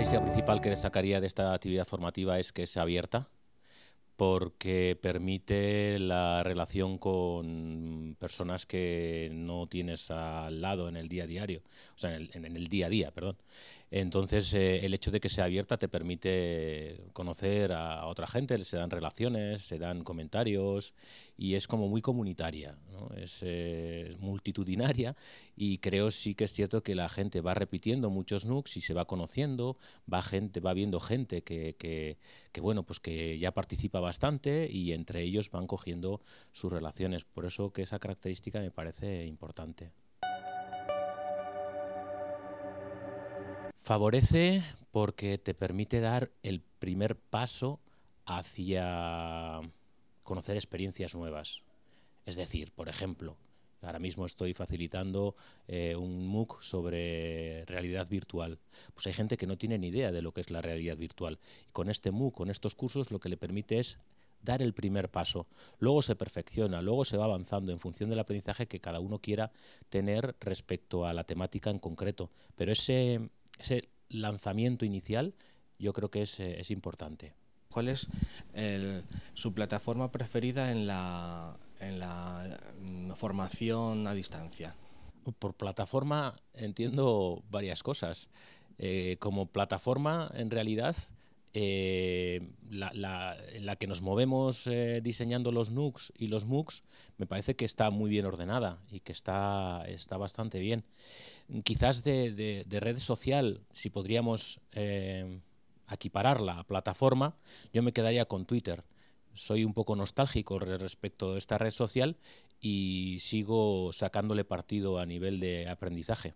La característica principal que destacaría de esta actividad formativa es que es abierta porque permite la relación con personas que no tienes al lado en el día a diario, o sea, en el, día a día, perdón. Entonces, eh, el hecho de que sea abierta te permite conocer a otra gente, se dan relaciones, se dan comentarios y es como muy comunitaria es, eh, multitudinaria y creo sí que es cierto que la gente va repitiendo muchos NUCs y se va conociendo, va gente, va viendo gente que, que, que, bueno, pues que ya participa bastante y entre ellos van cogiendo sus relaciones. Por eso que esa característica me parece importante. Favorece porque te permite dar el primer paso hacia conocer experiencias nuevas. Es decir, por ejemplo, ahora mismo estoy facilitando eh, un MOOC sobre realidad virtual. Pues hay gente que no tiene ni idea de lo que es la realidad virtual. Y con este MOOC, con estos cursos, lo que le permite es dar el primer paso. Luego se perfecciona, luego se va avanzando en función del aprendizaje que cada uno quiera tener respecto a la temática en concreto. Pero ese, ese lanzamiento inicial yo creo que es, eh, importante. ¿Cuál es su plataforma preferida en la, en la mm, formación a distancia. Por plataforma entiendo varias cosas. Eh, como plataforma, en realidad, eh, la, la que nos movemos eh, diseñando los NUCs y los MOOCs me parece que está muy bien ordenada y que está, bastante bien. Quizás de, de red social, si podríamos equipararla a plataforma, yo me quedaría con Twitter soy un poco nostálgico respecto a esta red social y sigo sacándole partido a nivel de aprendizaje.